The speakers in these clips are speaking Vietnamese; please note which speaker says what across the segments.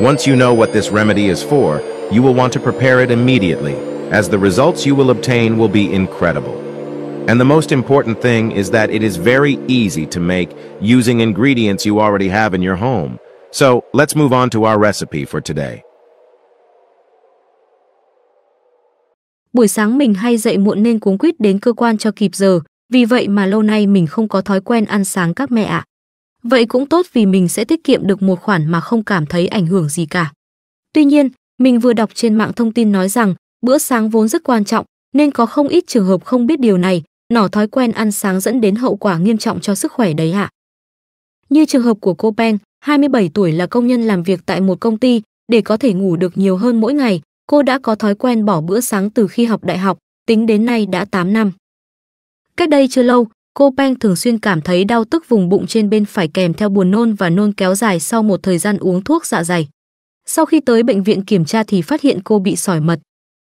Speaker 1: Once you know what this remedy is for, you will want to prepare it immediately, as the results you will obtain will be incredible. And the most important thing is that it is very easy to make using ingredients you already have in your home. So let's move on to our recipe for today. Buổi sáng mình hay dậy muộn nên cuống quýt đến cơ quan cho kịp giờ, vì vậy mà lâu nay mình không có thói quen ăn sáng các mẹ ạ. À. Vậy cũng tốt vì mình sẽ tiết kiệm được một khoản mà không cảm thấy ảnh hưởng gì cả. Tuy nhiên, mình vừa đọc trên mạng thông tin nói rằng bữa sáng vốn rất quan trọng nên có không ít trường hợp không biết điều này, nỏ thói quen ăn sáng dẫn đến hậu quả nghiêm trọng cho sức khỏe đấy ạ. Như trường hợp của cô Peng, 27 tuổi là công nhân làm việc tại một công ty, để có thể ngủ được nhiều hơn mỗi ngày, cô đã có thói quen bỏ bữa sáng từ khi học đại học, tính đến nay đã 8 năm. Cách đây chưa lâu, Cô Peng thường xuyên cảm thấy đau tức vùng bụng trên bên phải kèm theo buồn nôn và nôn kéo dài sau một thời gian uống thuốc dạ dày. Sau khi tới bệnh viện kiểm tra thì phát hiện cô bị sỏi mật.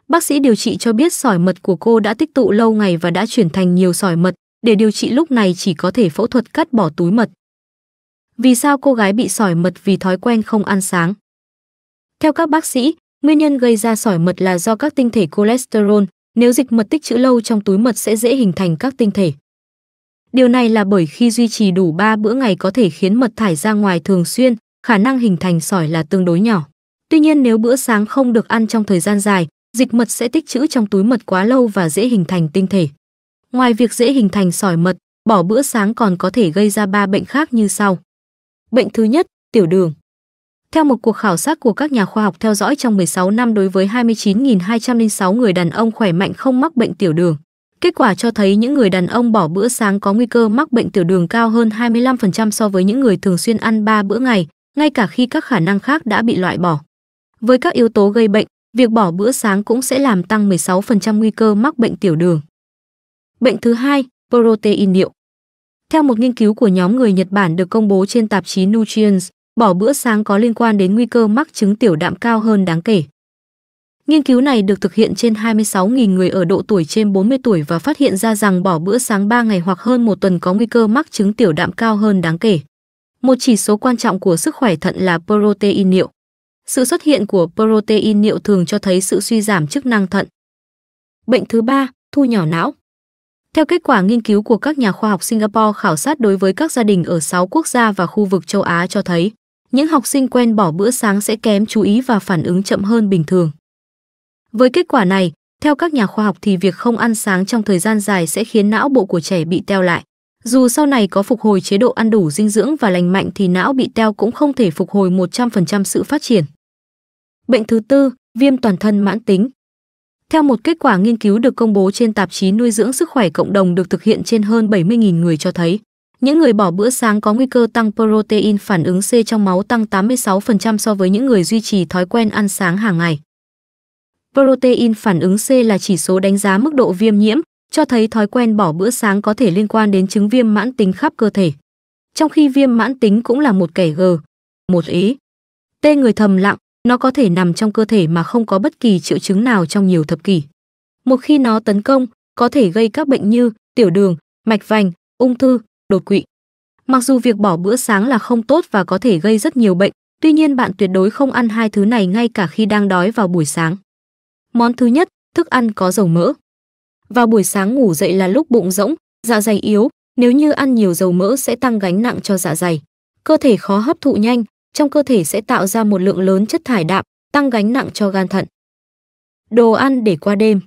Speaker 1: Bác sĩ điều trị cho biết sỏi mật của cô đã tích tụ lâu ngày và đã chuyển thành nhiều sỏi mật, để điều trị lúc này chỉ có thể phẫu thuật cắt bỏ túi mật. Vì sao cô gái bị sỏi mật vì thói quen không ăn sáng? Theo các bác sĩ, nguyên nhân gây ra sỏi mật là do các tinh thể cholesterol, nếu dịch mật tích trữ lâu trong túi mật sẽ dễ hình thành các tinh thể Điều này là bởi khi duy trì đủ 3 bữa ngày có thể khiến mật thải ra ngoài thường xuyên, khả năng hình thành sỏi là tương đối nhỏ. Tuy nhiên nếu bữa sáng không được ăn trong thời gian dài, dịch mật sẽ tích trữ trong túi mật quá lâu và dễ hình thành tinh thể. Ngoài việc dễ hình thành sỏi mật, bỏ bữa sáng còn có thể gây ra ba bệnh khác như sau. Bệnh thứ nhất, tiểu đường. Theo một cuộc khảo sát của các nhà khoa học theo dõi trong 16 năm đối với 29.206 người đàn ông khỏe mạnh không mắc bệnh tiểu đường, Kết quả cho thấy những người đàn ông bỏ bữa sáng có nguy cơ mắc bệnh tiểu đường cao hơn 25% so với những người thường xuyên ăn 3 bữa ngày, ngay cả khi các khả năng khác đã bị loại bỏ. Với các yếu tố gây bệnh, việc bỏ bữa sáng cũng sẽ làm tăng 16% nguy cơ mắc bệnh tiểu đường. Bệnh thứ hai, protein điệu. Theo một nghiên cứu của nhóm người Nhật Bản được công bố trên tạp chí Nutrients, bỏ bữa sáng có liên quan đến nguy cơ mắc chứng tiểu đạm cao hơn đáng kể. Nghiên cứu này được thực hiện trên 26.000 người ở độ tuổi trên 40 tuổi và phát hiện ra rằng bỏ bữa sáng 3 ngày hoặc hơn một tuần có nguy cơ mắc chứng tiểu đạm cao hơn đáng kể. Một chỉ số quan trọng của sức khỏe thận là protein niệu. Sự xuất hiện của protein niệu thường cho thấy sự suy giảm chức năng thận. Bệnh thứ ba, thu nhỏ não. Theo kết quả nghiên cứu của các nhà khoa học Singapore khảo sát đối với các gia đình ở 6 quốc gia và khu vực châu Á cho thấy, những học sinh quen bỏ bữa sáng sẽ kém chú ý và phản ứng chậm hơn bình thường. Với kết quả này, theo các nhà khoa học thì việc không ăn sáng trong thời gian dài sẽ khiến não bộ của trẻ bị teo lại. Dù sau này có phục hồi chế độ ăn đủ dinh dưỡng và lành mạnh thì não bị teo cũng không thể phục hồi 100% sự phát triển. Bệnh thứ tư, viêm toàn thân mãn tính. Theo một kết quả nghiên cứu được công bố trên tạp chí nuôi dưỡng sức khỏe cộng đồng được thực hiện trên hơn 70.000 người cho thấy, những người bỏ bữa sáng có nguy cơ tăng protein phản ứng C trong máu tăng 86% so với những người duy trì thói quen ăn sáng hàng ngày. Protein phản ứng C là chỉ số đánh giá mức độ viêm nhiễm, cho thấy thói quen bỏ bữa sáng có thể liên quan đến chứng viêm mãn tính khắp cơ thể. Trong khi viêm mãn tính cũng là một kẻ G, một ý. T người thầm lặng, nó có thể nằm trong cơ thể mà không có bất kỳ triệu chứng nào trong nhiều thập kỷ. Một khi nó tấn công, có thể gây các bệnh như tiểu đường, mạch vành, ung thư, đột quỵ. Mặc dù việc bỏ bữa sáng là không tốt và có thể gây rất nhiều bệnh, tuy nhiên bạn tuyệt đối không ăn hai thứ này ngay cả khi đang đói vào buổi sáng. Món thứ nhất, thức ăn có dầu mỡ. Vào buổi sáng ngủ dậy là lúc bụng rỗng, dạ dày yếu, nếu như ăn nhiều dầu mỡ sẽ tăng gánh nặng cho dạ dày. Cơ thể khó hấp thụ nhanh, trong cơ thể sẽ tạo ra một lượng lớn chất thải đạm, tăng gánh nặng cho gan thận. Đồ ăn để qua đêm.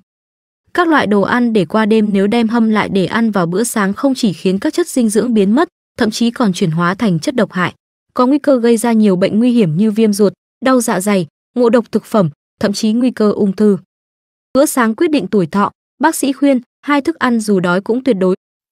Speaker 1: Các loại đồ ăn để qua đêm nếu đem hâm lại để ăn vào bữa sáng không chỉ khiến các chất dinh dưỡng biến mất, thậm chí còn chuyển hóa thành chất độc hại, có nguy cơ gây ra nhiều bệnh nguy hiểm như viêm ruột, đau dạ dày, ngộ độc thực phẩm, thậm chí nguy cơ ung thư. Bữa sáng quyết định tuổi thọ, bác sĩ khuyên hai thức ăn dù đói cũng tuyệt đối